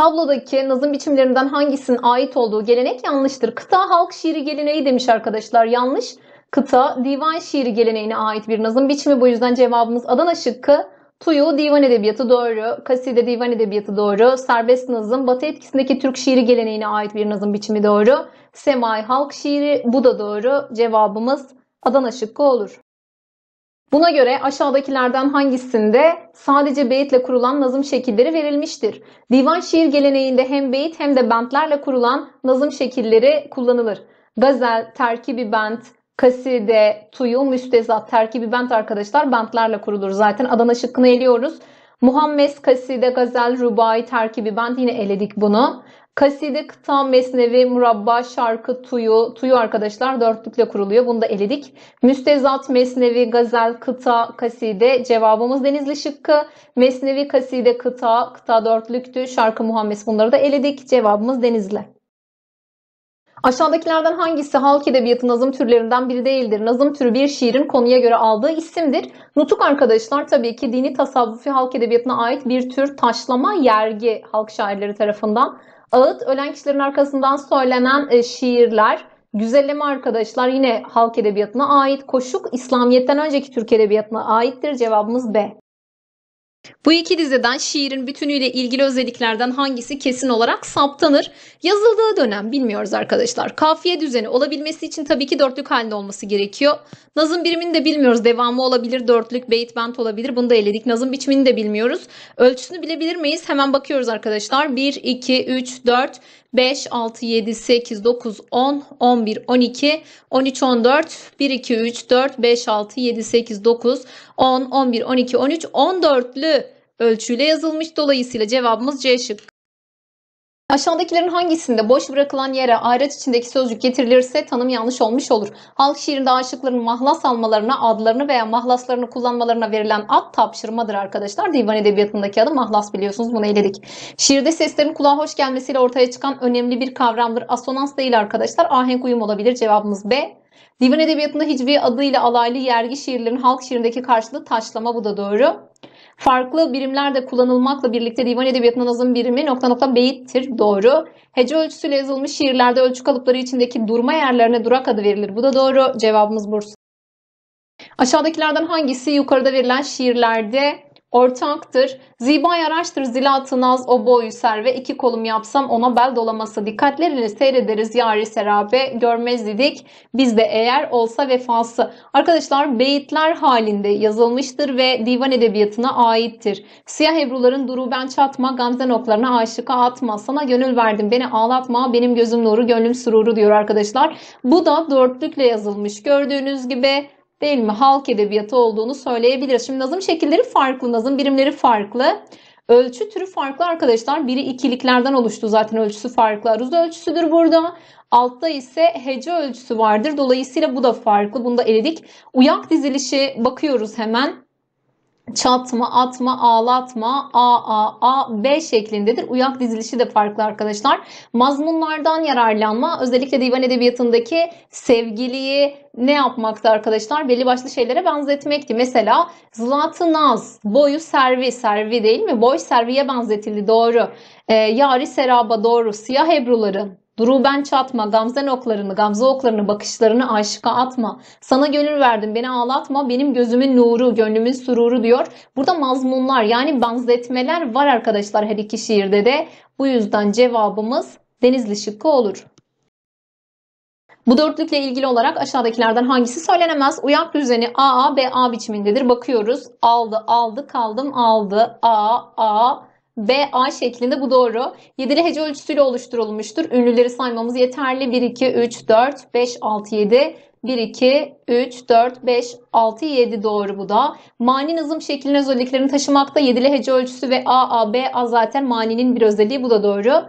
Tablodaki nazım biçimlerinden hangisinin ait olduğu gelenek yanlıştır. Kıta halk şiiri geleneği demiş arkadaşlar yanlış. Kıta divan şiiri geleneğine ait bir nazım biçimi. Bu yüzden cevabımız Adana şıkkı. Tuyu divan edebiyatı doğru. Kaside divan edebiyatı doğru. Serbest nazım batı etkisindeki Türk şiiri geleneğine ait bir nazım biçimi doğru. Semai halk şiiri bu da doğru. Cevabımız Adana şıkkı olur. Buna göre aşağıdakilerden hangisinde sadece beyitle kurulan nazım şekilleri verilmiştir? Divan şiir geleneğinde hem beyit hem de bentlerle kurulan nazım şekilleri kullanılır. Gazel, terkibi bent, kaside, tuyu, müstezat, terkibi bent arkadaşlar bentlerle kurulur. Zaten Adana şıkkını eliyoruz. Muhammes, kaside, gazel, rubai, terkibi bent yine eledik bunu. Kaside, kıta, mesnevi, murabba, şarkı, tuyu. Tuyu arkadaşlar dörtlükle kuruluyor. Bunu da eledik. Müstezat, mesnevi, gazel, kıta, kaside. Cevabımız Denizli şıkkı. Mesnevi, kaside, kıta. Kıta dörtlüktü. Şarkı, muhammes bunları da eledik. Cevabımız Denizli. Aşağıdakilerden hangisi halk edebiyatı nazım türlerinden biri değildir? Nazım türü bir şiirin konuya göre aldığı isimdir. Nutuk arkadaşlar tabii ki dini tasavvufi halk edebiyatına ait bir tür taşlama yergi halk şairleri tarafından Ağıt ölen kişilerin arkasından söylenen e, şiirler, Güzelleme arkadaşlar yine halk edebiyatına ait. Koşuk İslamiyet'ten önceki Türk edebiyatına aittir. Cevabımız B. Bu iki dizeden şiirin bütünüyle ilgili özelliklerden hangisi kesin olarak saptanır? Yazıldığı dönem bilmiyoruz arkadaşlar. Kafiye düzeni olabilmesi için tabii ki dörtlük halinde olması gerekiyor. Nazım birimini de bilmiyoruz. Devamı olabilir, dörtlük, beyit bent olabilir. Bunu da eledik. Nazım biçimini de bilmiyoruz. Ölçüsünü bilebilir miyiz? Hemen bakıyoruz arkadaşlar. 1, 2, 3, 4 5, 6, 7, 8, 9, 10, 11, 12, 13, 14, 1, 2, 3, 4, 5, 6, 7, 8, 9, 10, 11, 12, 13, 14'lü ölçüyle yazılmış. Dolayısıyla cevabımız C şıkkı. Aşağıdakilerin hangisinde boş bırakılan yere ayraç içindeki sözcük getirilirse tanım yanlış olmuş olur. Halk şiirinde aşıkların mahlas almalarına, adlarını veya mahlaslarını kullanmalarına verilen ad tapşırmadır arkadaşlar. Divan edebiyatındaki adı mahlas biliyorsunuz bunu eledik. Şiirde seslerin kulağa hoş gelmesiyle ortaya çıkan önemli bir kavramdır. Asonans değil arkadaşlar. Ahenk uyum olabilir. Cevabımız B. Divan edebiyatında hicvi adıyla alaylı yergi şiirlerin halk şiirindeki karşılığı taşlama bu da doğru farklı birimlerde kullanılmakla birlikte divan edebiyatının nazım birimi nokta nokta beyittir. Doğru. Hece ölçüsüyle yazılmış şiirlerde ölçü kalıpları içindeki durma yerlerine durak adı verilir. Bu da doğru. Cevabımız Bursa. Aşağıdakilerden hangisi yukarıda verilen şiirlerde ortaktır. Zibayı araştır zilatı naz o boyu serve. ve iki kolum yapsam ona bel dolaması dikkatler seyrederiz yari serabe görmez dedik. Biz de eğer olsa vefası. Arkadaşlar beyitler halinde yazılmıştır ve divan edebiyatına aittir. Siyah ebruların duru ben çatma gamze noklarına aşıka atma. Sana gönül verdim beni ağlatma benim gözüm nuru gönlüm sururu diyor arkadaşlar. Bu da dörtlükle yazılmış gördüğünüz gibi değil mi? Halk edebiyatı olduğunu söyleyebiliriz. Şimdi nazım şekilleri farklı, nazım birimleri farklı. Ölçü türü farklı arkadaşlar. Biri ikiliklerden oluştu zaten ölçüsü farklı. Aruz ölçüsüdür burada. Altta ise hece ölçüsü vardır. Dolayısıyla bu da farklı. Bunu da eledik. Uyak dizilişi bakıyoruz hemen çatma, atma, ağlatma, a, a, a, b şeklindedir. Uyak dizilişi de farklı arkadaşlar. Mazmunlardan yararlanma özellikle divan edebiyatındaki sevgiliyi ne yapmakta arkadaşlar? Belli başlı şeylere benzetmekti. Mesela zlatı naz, boyu servi, servi değil mi? Boy serviye benzetildi doğru. E, yari seraba doğru, siyah ebruları, Duruben çatma, Gamzen oklarını, Gamze oklarını, bakışlarını aşka atma. Sana gönül verdim, beni ağlatma, benim gözümün nuru, gönlümün sururu diyor. Burada mazmunlar yani benzetmeler var arkadaşlar her iki şiirde de. Bu yüzden cevabımız Denizli şıkkı olur. Bu dörtlükle ilgili olarak aşağıdakilerden hangisi söylenemez? Uyak düzeni A A B A biçimindedir. Bakıyoruz. Aldı, aldı, kaldım, aldı, A, A, B, A şeklinde bu doğru. Yedili hece ölçüsüyle oluşturulmuştur. Ünlüleri saymamız yeterli. 1, 2, 3, 4, 5, 6, 7. 1, 2, 3, 4, 5, 6, 7 doğru bu da. Mani nazım şeklinin özelliklerini taşımakta. Yedili hece ölçüsü ve A, A, B, A zaten maninin bir özelliği. Bu da doğru.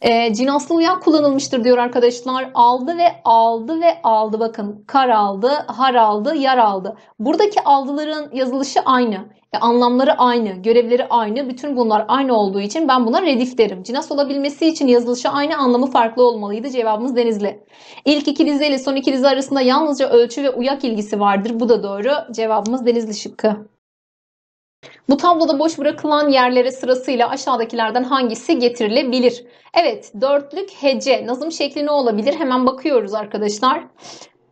E, ee, cinslı uyan kullanılmıştır diyor arkadaşlar. Aldı ve aldı ve aldı bakın. Kar aldı, har aldı, yar aldı. Buradaki aldıların yazılışı aynı. E, anlamları aynı, görevleri aynı. Bütün bunlar aynı olduğu için ben buna redif derim. Cinas olabilmesi için yazılışı aynı, anlamı farklı olmalıydı. Cevabımız Denizli. İlk iki dizi ile son iki dizi arasında yalnızca ölçü ve uyak ilgisi vardır. Bu da doğru. Cevabımız Denizli şıkkı. Bu tabloda boş bırakılan yerlere sırasıyla aşağıdakilerden hangisi getirilebilir? Evet, dörtlük hece nazım şekli ne olabilir? Hemen bakıyoruz arkadaşlar.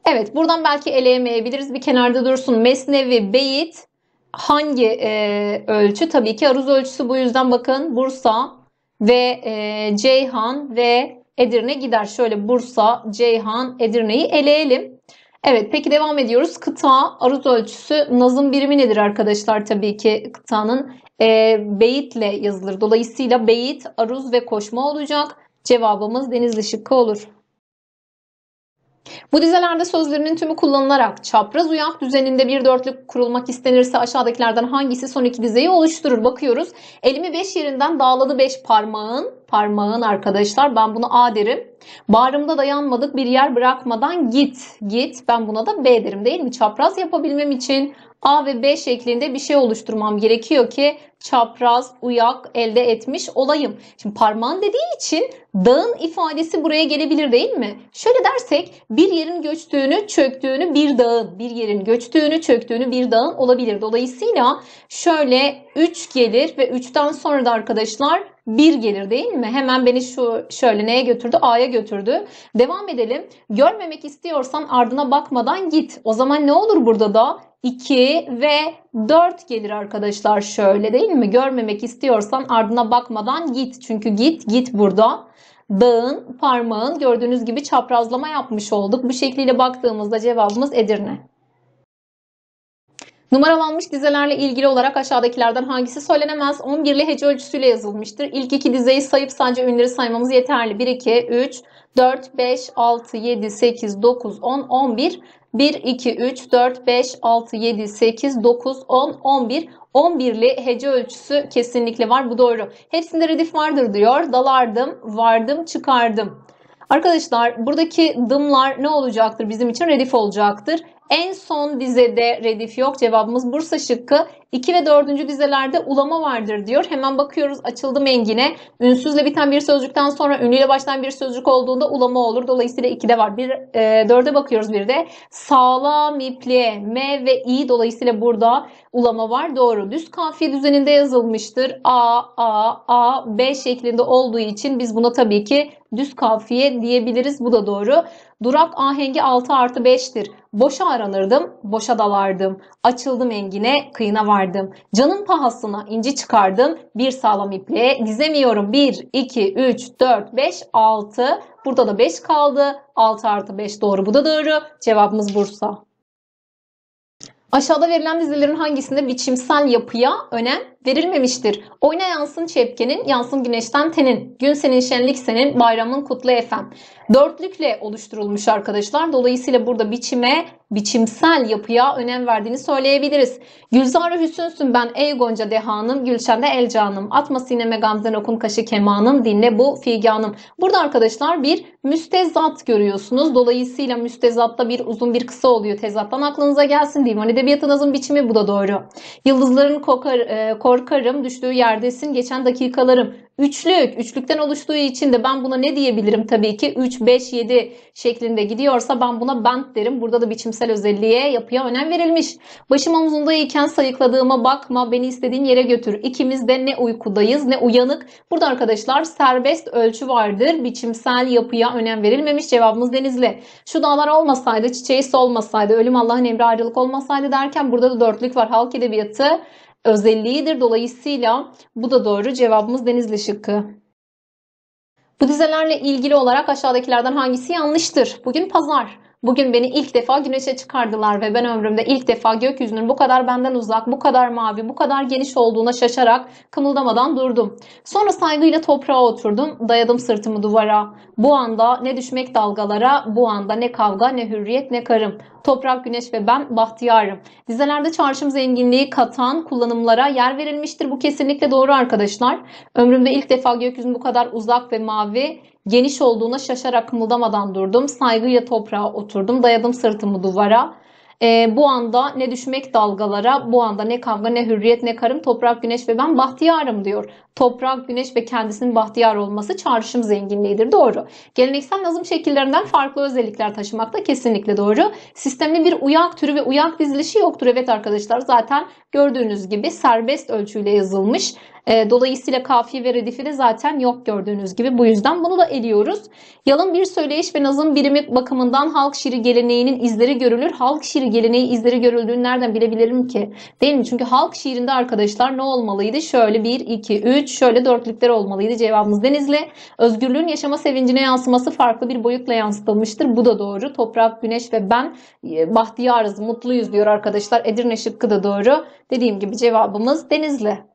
Evet, buradan belki eleyemeyebiliriz. Bir kenarda dursun. Mesnevi, beyit hangi e, ölçü? Tabii ki aruz ölçüsü. Bu yüzden bakın Bursa ve e, Ceyhan ve Edirne gider. Şöyle Bursa, Ceyhan, Edirne'yi eleyelim. Evet peki devam ediyoruz. Kıta aruz ölçüsü nazım birimi nedir arkadaşlar? Tabii ki kıtanın e, beyitle yazılır. Dolayısıyla beyit, aruz ve koşma olacak. Cevabımız denizli şıkkı olur. Bu dizelerde sözlerinin tümü kullanılarak çapraz uyak düzeninde bir dörtlük kurulmak istenirse aşağıdakilerden hangisi son iki dizeyi oluşturur? Bakıyoruz. Elimi beş yerinden dağladı beş parmağın. Parmağın arkadaşlar ben bunu A derim. Bağrımda dayanmadık bir yer bırakmadan git. Git ben buna da B derim değil mi? Çapraz yapabilmem için A ve B şeklinde bir şey oluşturmam gerekiyor ki çapraz, uyak elde etmiş olayım. Şimdi parmağın dediği için dağın ifadesi buraya gelebilir değil mi? Şöyle dersek bir yerin göçtüğünü, çöktüğünü bir dağın, bir yerin göçtüğünü, çöktüğünü bir dağın olabilir. Dolayısıyla şöyle 3 gelir ve 3'ten sonra da arkadaşlar 1 gelir değil mi? Hemen beni şu şöyle neye götürdü? A'ya götürdü. Devam edelim. Görmemek istiyorsan ardına bakmadan git. O zaman ne olur burada da? 2 ve 4 gelir arkadaşlar şöyle değil mi? Görmemek istiyorsan ardına bakmadan git. Çünkü git git burada. Dağın, parmağın gördüğünüz gibi çaprazlama yapmış olduk. Bu şekliyle baktığımızda cevabımız Edirne. Numaralanmış dizelerle ilgili olarak aşağıdakilerden hangisi söylenemez? 11'li hece ölçüsüyle yazılmıştır. İlk iki dizeyi sayıp sadece ünleri saymamız yeterli. 1, 2, 3, 4, 5, 6, 7, 8, 9, 10, 11. 1, 2, 3, 4, 5, 6, 7, 8, 9, 10, 11, 11'li hece ölçüsü kesinlikle var. Bu doğru. Hepsinde redif vardır diyor. Dalardım, vardım, çıkardım. Arkadaşlar buradaki dımlar ne olacaktır? Bizim için redif olacaktır. En son dizede redif yok. Cevabımız Bursa şıkkı. 2 ve 4. dizelerde ulama vardır diyor. Hemen bakıyoruz açıldı mengine. Ünsüzle biten bir sözcükten sonra ünlüyle başlayan bir sözcük olduğunda ulama olur. Dolayısıyla 2'de var. Bir, e, 4'e bakıyoruz bir de. Sağlam ipliğe M ve i dolayısıyla burada ulama var. Doğru. Düz kafiye düzeninde yazılmıştır. A, A, A, B şeklinde olduğu için biz buna tabii ki düz kafiye diyebiliriz. Bu da doğru. Durak ahengi 6 artı 5'tir. Boşa aranırdım, boşa dalardım. Açıldım engine, kıyına var çıkardım. Canın pahasına inci çıkardım. Bir sağlam iple dizemiyorum. 1, 2, 3, 4, 5, 6. Burada da 5 kaldı. 6 artı 5 doğru. Bu da doğru. Cevabımız Bursa. Aşağıda verilen dizilerin hangisinde biçimsel yapıya önem verilmemiştir. Oyna yansın çepkenin, yansın güneşten tenin. Gün senin şenlik senin, bayramın kutlu efem. Dörtlükle oluşturulmuş arkadaşlar. Dolayısıyla burada biçime, biçimsel yapıya önem verdiğini söyleyebiliriz. Gülzar Hüsünsün ben ey Gonca Dehanım, Gülşen de Elcanım Atma sineme gamzen okun kaşı kemanım, dinle bu figanım. Burada arkadaşlar bir müstezat görüyorsunuz. Dolayısıyla müstezatta bir uzun bir kısa oluyor. Tezattan aklınıza gelsin. Divan edebiyatınızın biçimi bu da doğru. Yıldızların kokar, e, kor korkarım, düştüğü yerdesin, geçen dakikalarım. Üçlük, üçlükten oluştuğu için de ben buna ne diyebilirim tabii ki 3, 5, 7 şeklinde gidiyorsa ben buna band derim. Burada da biçimsel özelliğe yapıya önem verilmiş. Başım omzundayken sayıkladığıma bakma, beni istediğin yere götür. İkimiz de ne uykudayız ne uyanık. Burada arkadaşlar serbest ölçü vardır. Biçimsel yapıya önem verilmemiş. Cevabımız Denizli. Şu dağlar olmasaydı, çiçeği solmasaydı, ölüm Allah'ın emri ayrılık olmasaydı derken burada da dörtlük var. Halk edebiyatı özelliğidir. Dolayısıyla bu da doğru. Cevabımız Denizli şıkkı. Bu dizelerle ilgili olarak aşağıdakilerden hangisi yanlıştır? Bugün pazar. Bugün beni ilk defa güneşe çıkardılar ve ben ömrümde ilk defa gökyüzünün bu kadar benden uzak, bu kadar mavi, bu kadar geniş olduğuna şaşarak kımıldamadan durdum. Sonra saygıyla toprağa oturdum, dayadım sırtımı duvara. Bu anda ne düşmek dalgalara, bu anda ne kavga, ne hürriyet, ne karım. Toprak Güneş ve ben Bahtiyarım. Dizelerde çarşım zenginliği katan kullanımlara yer verilmiştir. Bu kesinlikle doğru arkadaşlar. Ömrümde ilk defa gökyüzünün bu kadar uzak ve mavi geniş olduğuna şaşarak kımıldamadan durdum. Saygıyla toprağa oturdum. Dayadım sırtımı duvara. E, bu anda ne düşmek dalgalara, bu anda ne kavga ne hürriyet ne karım, toprak, güneş ve ben bahtiyarım diyor. Toprak, güneş ve kendisinin bahtiyar olması çağrışım zenginliğidir. Doğru. Geleneksel nazım şekillerinden farklı özellikler taşımakta kesinlikle doğru. Sistemli bir uyak türü ve uyak dizilişi yoktur. Evet arkadaşlar zaten gördüğünüz gibi serbest ölçüyle yazılmış. Ee, dolayısıyla kafi ve redifi de zaten yok gördüğünüz gibi. Bu yüzden bunu da eliyoruz. Yalın bir söyleyiş ve nazım birimi bakımından halk şiiri geleneğinin izleri görülür. Halk şiiri geleneği izleri görüldüğünü nereden bilebilirim ki? Değil mi? Çünkü halk şiirinde arkadaşlar ne olmalıydı? Şöyle 1, 2, 3 şöyle dörtlükler olmalıydı. Cevabımız Denizli. Özgürlüğün yaşama sevincine yansıması farklı bir boyutla yansıtılmıştır. Bu da doğru. Toprak, güneş ve ben e, bahtiyarız, mutluyuz diyor arkadaşlar. Edirne şıkkı da doğru. Dediğim gibi cevabımız Denizli.